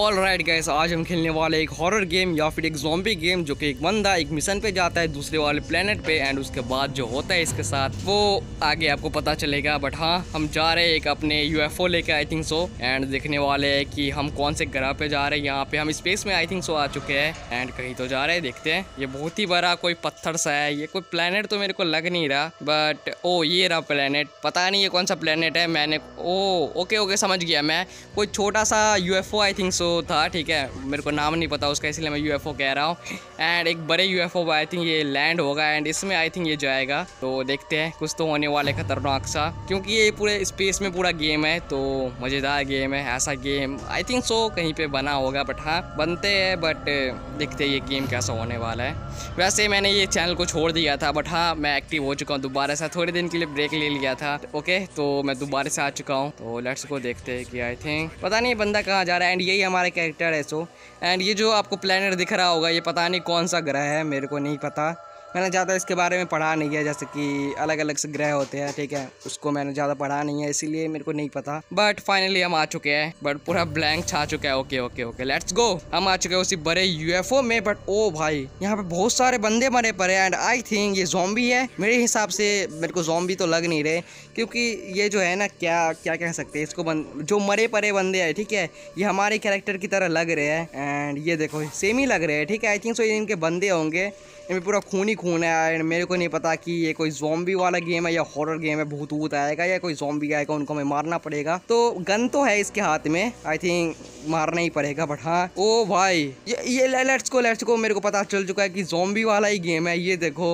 all right gas आज हम खेलने वाले एक हॉरर गेम या फिर एक जॉम्बी गेम जो कि एक बंदा एक मिशन पे जाता है दूसरे वाले प्लेनेट पे एंड उसके बाद जो होता है इसके साथ वो आगे आपको पता चलेगा बट हाँ हम जा रहे हैं एक अपने यूएफओ लेके आई थिंक सो एंड देखने वाले हैं कि हम कौन से ग्रह पे जा रहे हैं यहाँ पे हम स्पेस में आई थिंक सो आ चुके हैं एंड कहीं तो जा रहे हैं देखते हैं ये बहुत ही बड़ा कोई पत्थर सा है ये कोई प्लानट तो मेरे को लग नहीं रहा बट ओ ये रहा प्लानट पता नहीं ये कौन सा प्लानट है मैंने ओ ओके ओके समझ गया मैं कोई छोटा सा UFO I think so USO था ठीक है मेरे को नाम नहीं पता उसका इसलिए मैं यूएफओ कह रहा हूँ एंड एक बड़े यूएफओ एफ आई थिंक ये लैंड होगा एंड इसमें आई थिंक ये जाएगा तो देखते हैं कुछ तो होने वाले खतरनाक सा क्योंकि ये पूरे स्पेस में पूरा गेम है तो मज़ेदार गेम है ऐसा गेम आई थिंक सो कहीं पर बना होगा बट हाँ बनते हैं बट देखते ये गेम कैसा होने वाला है वैसे मैंने ये चैनल को छोड़ दिया था बट हाँ मैं एक्टिव हो चुका हूँ दोबारा से थोड़े दिन के लिए ब्रेक ले लिया था ओके तो मैं दोबारा से आ चुका हूँ तो लेट्स को देखते हैं कि आई थिंक पता नहीं बंदा कहाँ जा रहा है एंड यही हमारा कैरेक्टर है सो एंड ये जो आपको प्लानट दिख रहा होगा ये पता नहीं कौन सा ग्रह है मेरे को नहीं पता मैंने ज़्यादा इसके बारे में पढ़ा नहीं है जैसे कि अलग अलग से ग्रह होते हैं ठीक है उसको मैंने ज़्यादा पढ़ा नहीं है इसीलिए मेरे को नहीं पता बट फाइनली हम आ चुके हैं बट पूरा ब्लैंक छा चुका है okay okay okay let's go हम आ चुके हैं उसी बड़े यूएफओ में बट ओ oh भाई यहाँ पे बहुत सारे बंदे मरे पड़े एंड आई थिंक ये जोम्बी है मेरे हिसाब से मेरे को जोम्बी तो लग नहीं रहे क्योंकि ये जो है ना क्या क्या कह सकते हैं इसको जो मरे परे बंदे हैं ठीक है ये हमारे कैरेक्टर की तरह लग रहे हैं एंड ये देखो सेम ही लग रहे हैं ठीक है आई थिंक सो ये इनके बंदे होंगे इनमें पूरा खून ही खून है मेरे को नहीं पता कि ये कोई जोम्बी वाला गेम है या हॉरर गेम है भूत भूत आएगा या कोई जोम्बी आएगा उनको हमें मारना पड़ेगा तो गन तो है इसके हाथ में आई थिंक मारना ही पड़ेगा बट हाँ ओ भाई ये ये लेट्स को लेट्स को मेरे को पता चल चुका है कि जोम्बी वाला ही गेम है ये देखो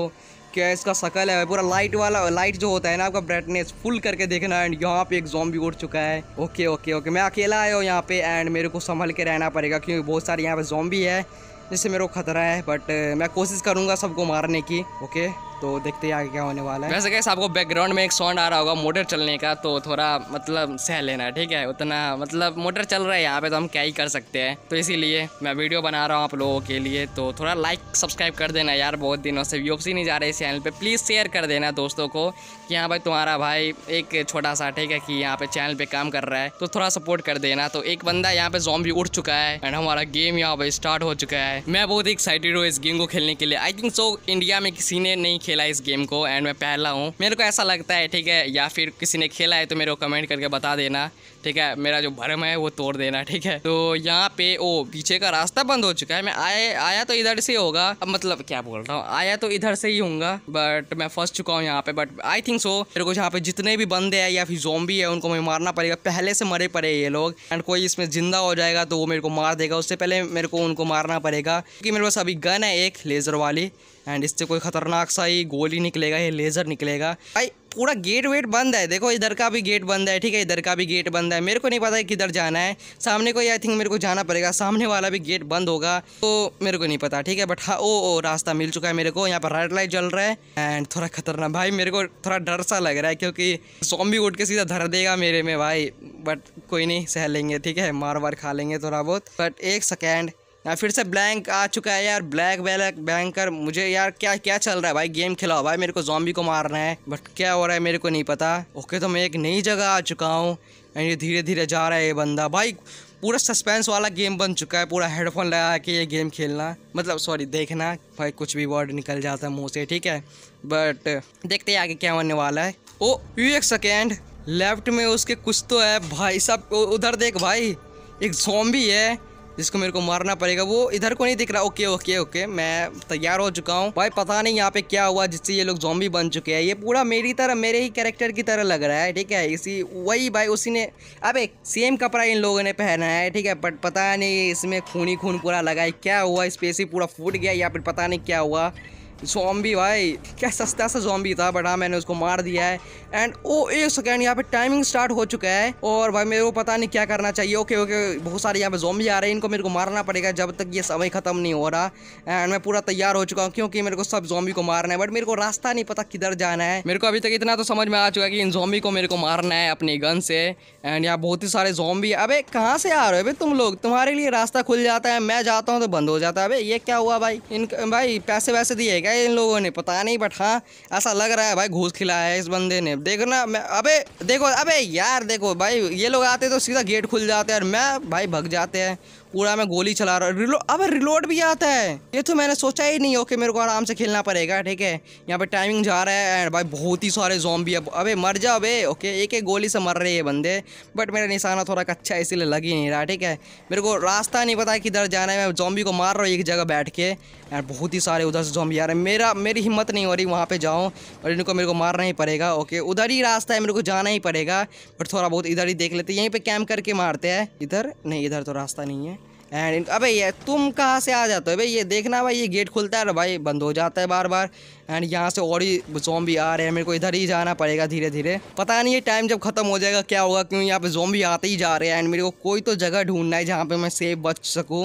क्या इसका शकल है पूरा लाइट वाला लाइट जो होता है ना आपका ब्राइटनेस फुल करके देखना एंड यहाँ पे एक जॉम्बी उड़ चुका है ओके ओके ओके मैं अकेला आया हूँ यहाँ पे एंड मेरे को संभल के रहना पड़ेगा क्योंकि बहुत सारे यहाँ पे जॉम्बी है जिससे मेरे को ख़तरा है बट मैं कोशिश करूँगा सबको मारने की ओके तो देखते हैं आगे क्या होने वाला है वैसे कैसे आपको बैकग्राउंड में एक साउंड आ रहा होगा मोटर चलने का तो थोड़ा मतलब सह लेना है ठीक है उतना मतलब मोटर चल रहा है यहाँ पे तो हम क्या ही कर सकते हैं तो इसीलिए मैं वीडियो बना रहा हूँ आप लोगों के लिए तो थोड़ा लाइक सब्सक्राइब कर देना यार बहुत दिनों से ही नहीं जा रहे इस चैनल पर प्लीज़ शेयर कर देना दोस्तों को कि हाँ भाई तुम्हारा भाई एक छोटा सा ठीक है कि यहाँ पे चैनल पर काम कर रहा है तो थोड़ा सपोर्ट कर देना तो एक बंदा यहाँ पे जॉम उठ चुका है एंड हमारा गेम यहाँ पर स्टार्ट हो चुका है मैं बहुत ही एक्साइटेड हूँ इस गेम को खेलने के लिए आई थिंक सो इंडिया में किसी ने नहीं खेला इस गेम को एंड मैं पहला हूँ मेरे को ऐसा लगता है ठीक है या फिर किसी ने खेला है तो मेरे को कमेंट करके बता देना ठीक है मेरा जो भरम है वो तोड़ देना ठीक है तो यहाँ पे ओ पीछे का रास्ता बंद हो चुका है मैं आए आया तो इधर से होगा अब मतलब क्या बोल रहा हूँ आया तो इधर से ही होगा बट मैं फंस चुका हूँ यहाँ पे बट आई थिंक सो मेरे को यहाँ पे जितने भी बंदे हैं या फिर जोम्बी है उनको मुझे मारना पड़ेगा पहले से मरे पड़े ये लोग एंड कोई इसमें जिंदा हो जाएगा तो वो मेरे को मार देगा उससे पहले मेरे को उनको मारना पड़ेगा क्योंकि मेरे पास अभी गन है एक लेज़र वाली एंड इससे कोई ख़तरनाक सा ही गोली निकलेगा ये लेज़र निकलेगा भाई पूरा गेट वेट बंद है देखो इधर का भी गेट बंद है ठीक है इधर का भी गेट बंद है मेरे को नहीं पता है किधर जाना है सामने को आई थिंक मेरे को जाना पड़ेगा सामने वाला भी गेट बंद होगा तो मेरे को नहीं पता ठीक है बट हाँ ओ ओ रास्ता मिल चुका है मेरे को यहाँ पर रेड लाइट जल रहा है एंड थोड़ा खतरनाक भाई मेरे को थोड़ा डर सा लग रहा है क्योंकि भी उठ के सीधा धर देगा मेरे में भाई बट कोई नहीं सह लेंगे ठीक है मार वार खा लेंगे थोड़ा बहुत बट एक सेकेंड यार हाँ, फिर से ब्लैंक आ चुका है यार ब्लैक ब्लैक बैंकर मुझे यार क्या क्या चल रहा है भाई गेम खिलाओ भाई मेरे को जॉम्बी को मारना है बट क्या हो रहा है मेरे को नहीं पता ओके तो मैं एक नई जगह आ चुका हूँ ये धीरे धीरे जा रहा है ये बंदा भाई पूरा सस्पेंस वाला गेम बन चुका है पूरा हेडफोन लगा के ये गेम खेलना मतलब सॉरी देखना भाई कुछ भी वर्ड निकल जाता है मुँह से ठीक है बट देखते हैं आगे क्या होने वाला है ओ oh, यू एक सेकेंड लेफ्ट में उसके कुछ तो है भाई सब उधर देख भाई एक जॉम्बी है जिसको मेरे को मारना पड़ेगा वो इधर को नहीं दिख रहा ओके ओके ओके मैं तैयार हो चुका हूँ भाई पता नहीं यहाँ पे क्या हुआ जिससे ये लोग जॉम्बी बन चुके हैं ये पूरा मेरी तरह मेरे ही कैरेक्टर की तरह लग रहा है ठीक है इसी वही भाई उसी ने अब सेम कपड़ा इन लोगों ने पहना है ठीक है बट पता नहीं इसमें खूनी खून पूरा लगा है क्या हुआ स्पेस ही पूरा फूट गया या फिर पता नहीं क्या हुआ जॉम्बी भाई क्या सस्ता सा जॉम्बी था बट हाँ मैंने उसको मार दिया है एंड ओ एक सेकेंड यहाँ पे टाइमिंग स्टार्ट हो चुका है और भाई मेरे को पता नहीं क्या करना चाहिए ओके ओके बहुत सारे यहाँ पे जॉम्बी आ रहे हैं इनको मेरे को मारना पड़ेगा जब तक ये समय ख़त्म नहीं हो रहा एंड मैं पूरा तैयार हो चुका हूँ क्योंकि मेरे को सब जॉम्बी को मारना है बट मेरे को रास्ता नहीं पता किधर जाना है मेरे को अभी तक इतना तो समझ में आ चुका है कि इन जॉम्बी को मेरे को मारना है अपनी गन से एंड यहाँ बहुत ही सारे जॉम्बी अबे कहाँ से आ रहे हो तुम लोग तुम्हारे लिए रास्ता खुल जाता है मैं जाता हूँ तो बंद हो जाता है अभी ये क्या हुआ भाई इन भाई पैसे वैसे दिए क्या इन लोगों ने पता नहीं बट हाँ ऐसा लग रहा है भाई घूस खिलाया है इस बंदे ने देखना मैं अबे देखो अबे यार देखो भाई ये लोग आते तो सीधा गेट खुल जाते हैं और मैं भाई भग जाते हैं पूरा मैं गोली चला रहा हूँ रिलो अब रिलोड भी आता है ये तो मैंने सोचा ही नहीं ओके मेरे को आराम से खेलना पड़ेगा ठीक है यहाँ पे टाइमिंग जा रहा है एंड भाई बहुत ही सारे जॉम्बी अब अबे मर जा अबे ओके एक एक गोली से मर रहे हैं बंदे बट मेरा निशाना थोड़ा कच्चा है इसीलिए लग ही नहीं रहा ठीक है मेरे को रास्ता नहीं पता किधर जाना है मैं जॉम्बी को मार रहा हूँ एक जगह बैठ के एंड बहुत ही सारे उधर से जॉम्बी आ रहे हैं मेरा मेरी हिम्मत नहीं हो रही वहाँ पर जाऊँ और इनको मेरे को मारना ही पड़ेगा ओके उधर ही रास्ता है मेरे को जाना ही पड़ेगा बट थोड़ा बहुत इधर ही देख लेते हैं यहीं पर कैम्प करके मारते हैं इधर नहीं इधर तो रास्ता नहीं है एंड अबे ये तुम कहाँ से आ जाते हो भाई ये देखना भाई ये गेट खुलता है भाई बंद हो जाता है बार बार एंड यहाँ से और ही भी आ रहे हैं मेरे को इधर ही जाना पड़ेगा धीरे धीरे पता नहीं ये टाइम जब ख़त्म हो जाएगा क्या होगा क्यों यहाँ पे भी आते ही जा रहे हैं एंड मेरे को कोई तो जगह ढूंढना है जहाँ पे मैं सेफ बच सकूँ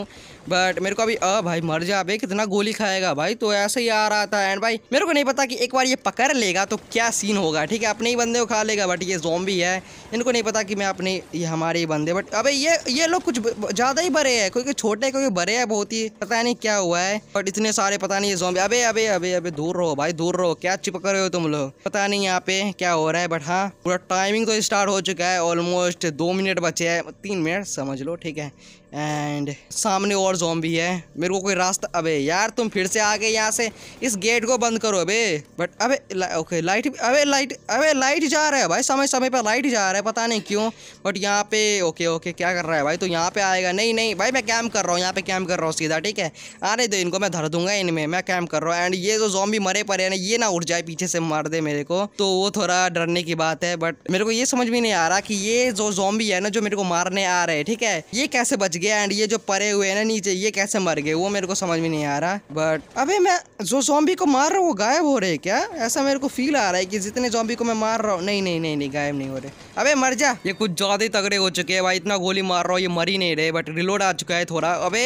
बट मेरे को अभी अ भाई मर जा भाई कितना गोली खाएगा भाई तो ऐसे ही आ रहा था एंड भाई मेरे को नहीं पता कि एक बार ये पकड़ लेगा तो क्या सीन होगा ठीक है अपने ही बंदे को खा लेगा बट ये जोम है इनको नहीं पता कि मैं अपने ये हमारे ही बंदे बट अभी ये ये लोग कुछ ज़्यादा ही बड़े हैं क्योंकि छोटे क्योंकि बड़े है बहुत ही पता नहीं क्या हुआ है बट इतने सारे पता नहीं जोम्बी अभी अभी अभी अभी दूर रहो भाई दूर रहो क्या चिपक रहे हो तुम लोग पता नहीं यहाँ पे क्या हो रहा है बट हाँ पूरा टाइमिंग तो स्टार्ट हो चुका है ऑलमोस्ट दो मिनट बचे हैं तीन मिनट समझ लो ठीक है एंड सामने और भी है मेरे को कोई रास्ता अबे यार तुम फिर से आ गए यहाँ से इस गेट को बंद करो अबे बट अबे ला, ओके लाइट अबे लाइट अबे लाइट जा रहा है भाई समय समय पर लाइट जा रहा है पता नहीं क्यों बट यहाँ पे ओके ओके क्या कर रहा है भाई तो यहाँ पे आएगा नहीं नहीं भाई मैं कैम्प कर रहा हूँ यहाँ पे कैम्प कर रहा हूँ सीधा ठीक है आने तो इनको मैं धर दूंगा इनमें मैं कैम्प कर रहा हूँ एंड ये जो जॉम्बी मरे पड़े ना ये ना उठ जाए पीछे से मार दे मेरे को तो वो थोड़ा डरने की बात है बट मेरे को ये समझ में नहीं आ रहा कि ये जो जॉम्बी है ना जो मेरे को मारने आ रहे हैं ठीक है ये कैसे बच गया एंड ये जो परे हुए हैं ना नीचे ये कैसे मर गए वो मेरे को समझ में नहीं आ रहा बट अभी मैं जो जोम्बी को मार रहा हूँ वो गायब हो रहे क्या ऐसा मेरे को फील आ रहा है कि जितने जॉम्बी को मैं मार रहा हूँ नहीं नहीं नहीं नहीं गायब नहीं हो रहे अबे मर जा ये कुछ ज़्यादा ही तगड़े हो चुके हैं भाई इतना गोली मार रहा हूँ ये मर ही नहीं रहे बट रिलोड आ चुका है थोड़ा अबे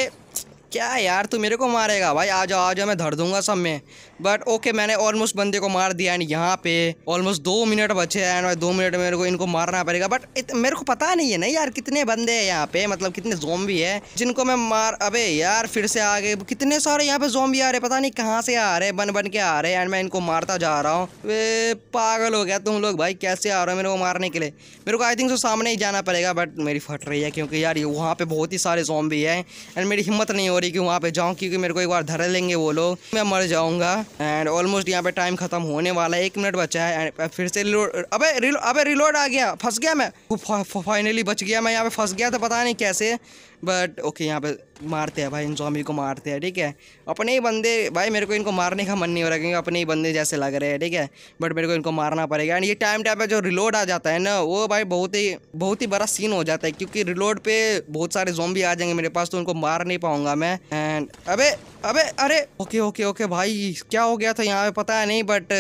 क्या यार तू मेरे को मारेगा भाई आ जाओ आ जाओ मैं धर दूंगा सब में बट ओके मैंने ऑलमोस्ट बंदे को मार दिया एंड यहाँ पे ऑलमोस्ट दो मिनट बचे हैं एंड भाई दो मिनट मेरे को इनको मारना पड़ेगा बट मेरे को पता नहीं है ना यार कितने बंदे हैं यहाँ पे मतलब कितने जोम्बी है जिनको मैं मार अबे यार फिर से आ गए कितने सारे यहाँ पे जोम्बी आ रहे पता नहीं कहाँ से आ रहे बन बन के आ रहे एंड मैं इनको मारता जा रहा हूँ वे पागल हो गया तुम लोग भाई कैसे आ रहे हो मेरे को मारने के लिए मेरे को आई थिंक सो सामने ही जाना पड़ेगा बट मेरी फट रही है क्योंकि यार वहाँ पे बहुत ही सारे जोम्बी है एंड मेरी हिम्मत नहीं हो हो रही कि वहाँ पे जाऊँ क्योंकि मेरे को एक बार धर लेंगे वो लोग मैं मर जाऊँगा एंड ऑलमोस्ट यहाँ पे टाइम खत्म होने वाला है एक मिनट बचा है एंड फिर से रिलोड अबे रिलो, अबे रिलोड आ गया फंस गया मैं फाइनली बच गया मैं यहाँ पे फंस गया था पता नहीं कैसे बट ओके यहाँ पे मारते हैं भाई इन जॉम्बी को मारते हैं ठीक है अपने ही बंदे भाई मेरे को इनको मारने का मन नहीं हो रहा क्योंकि अपने ही बंदे जैसे लग रहे हैं ठीक है बट मेरे को इनको मारना पड़ेगा एंड ये टाइम टाइम पर जो रिलोड आ जाता है ना वो भाई बहुत ही बहुत ही बड़ा सीन हो जाता है क्योंकि रिलोड पे बहुत सारे जॉम्बी आ जाएंगे मेरे पास तो उनको मार नहीं पाऊंगा मैं एंड अबे अबे अरे ओके ओके ओके भाई क्या हो गया था यहाँ पे पता है नहीं बट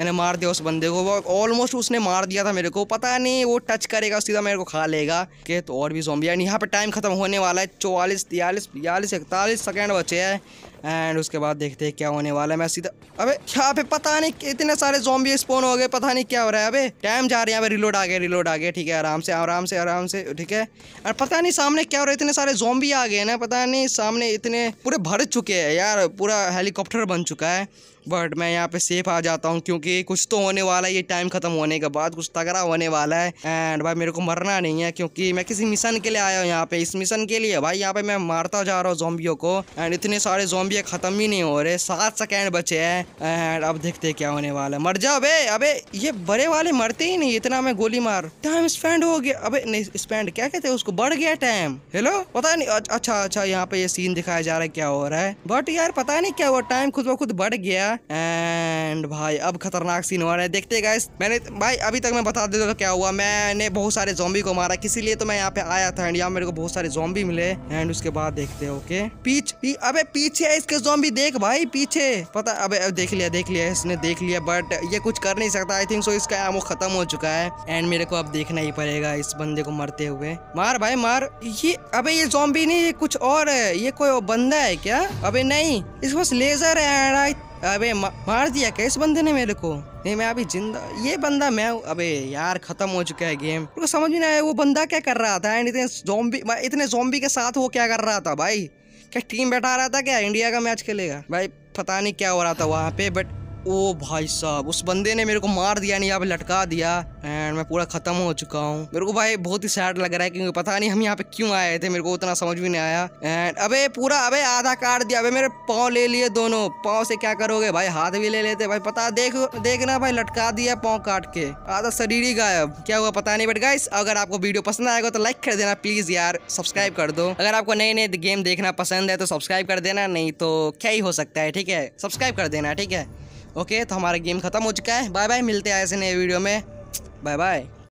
मैंने मार दिया उस बंदे को वो ऑलमोस्ट उसने मार दिया था मेरे को पता नहीं वो टच करेगा सीधा मेरे को खा लेगा के तो और भी जॉम्बी यहाँ पे टाइम खत्म होने वाला है चौवालीस तयलीस बयालीस इकतालीस सेकेंड बचे हैं एंड उसके बाद देखते हैं क्या होने वाला है मैं सीधा अबे यहाँ पे पता नहीं इतने सारे जोम्बी स्पोन हो गए पता नहीं क्या हो रहा है अबे टाइम जा रहे हैं रिलोड आ गए रिलोड आ गए ठीक है आराम से आराम से आराम से ठीक है और पता नहीं सामने क्या हो रहा है इतने सारे जोम्बी आ गए ना पता नहीं सामने इतने पूरे भर चुके हैं यार पूरा हेलीकॉप्टर बन चुका है बट मैं यहाँ पे सेफ आ जाता हूँ क्योंकि कुछ तो होने वाला है ये टाइम ख़त्म होने के बाद कुछ तगड़ा होने वाला है एंड भाई मेरे को मरना नहीं है क्योंकि मैं किसी मिशन के लिए आया हूँ यहाँ पे इस मिशन के लिए भाई यहाँ पे मैं मारता जा रहा हूँ जोम्बियो को एंड इतने सारे जो काम ख़त्म ही नहीं हो रहे सात सेकेंड बचे हैं एंड अब देखते क्या होने वाला है मर जा अबे अबे ये बड़े वाले मरते ही नहीं इतना मैं गोली मार टाइम स्पेंड हो गया अबे नहीं स्पेंड क्या कहते हैं उसको बढ़ गया टाइम हेलो पता नहीं अच्छा अच्छा यहाँ पे ये सीन दिखाया जा रहा है क्या हो रहा है बट यार पता नहीं क्या हुआ टाइम खुद ब खुद बढ़ गया एंड भाई अब खतरनाक सीन हो रहा है देखते गए मैंने भाई अभी तक मैं बता देता तो क्या हुआ मैंने बहुत सारे जॉम्बी को मारा किसी लिए तो मैं यहाँ पे आया था एंड यहाँ मेरे को बहुत सारे जॉम्बी मिले एंड उसके बाद देखते ओके पीछे पी, अबे पीछे इसके जोम्बी देख भाई पीछे पता अब देख लिया देख लिया इसने देख लिया बट ये कुछ कर नहीं सकता आई थिंक सो इसका एमओ खत्म हो चुका है एंड मेरे को अब देखना ही पड़ेगा इस बंदे को मरते हुए मार भाई मार ये अबे ये जोम्बी नहीं ये कुछ और है ये कोई बंदा है क्या अबे नहीं इस बस लेजर है एंड आई अबे मार दिया क्या इस बंदे ने मेरे को नहीं मैं अभी जिंदा ये बंदा मैं अबे यार खत्म हो चुका है गेम तो को समझ में नहीं आया वो बंदा क्या कर रहा था एंड इतने जोम्बी इतने जोम्बी के साथ वो क्या कर रहा था भाई क्या टीम बैठा रहा था क्या इंडिया का मैच खेलेगा भाई पता नहीं क्या हो रहा था वहाँ पे बट ओ भाई साहब उस बंदे ने मेरे को मार दिया नहीं यहाँ पे लटका दिया एंड मैं पूरा खत्म हो चुका हूँ मेरे को भाई बहुत ही सैड लग रहा है क्योंकि पता नहीं हम यहाँ पे क्यों आए थे मेरे को उतना समझ भी नहीं आया एंड अबे पूरा अबे आधा काट दिया अबे मेरे पाँव ले लिए दोनों पाँव से क्या करोगे भाई हाथ भी ले लेते भाई पता देख देखना भाई लटका दिया पाँव काट के आधा शरीर ही गायब क्या हुआ पता नहीं बट गाइस अगर आपको वीडियो पसंद आएगा तो लाइक कर देना प्लीज यार सब्सक्राइब कर दो अगर आपको नए नए गेम देखना पसंद है तो सब्सक्राइब कर देना नहीं तो क्या ही हो सकता है ठीक है सब्सक्राइब कर देना ठीक है ओके तो हमारा गेम खत्म हो चुका है बाय बाय मिलते हैं ऐसे नए वीडियो में बाय बाय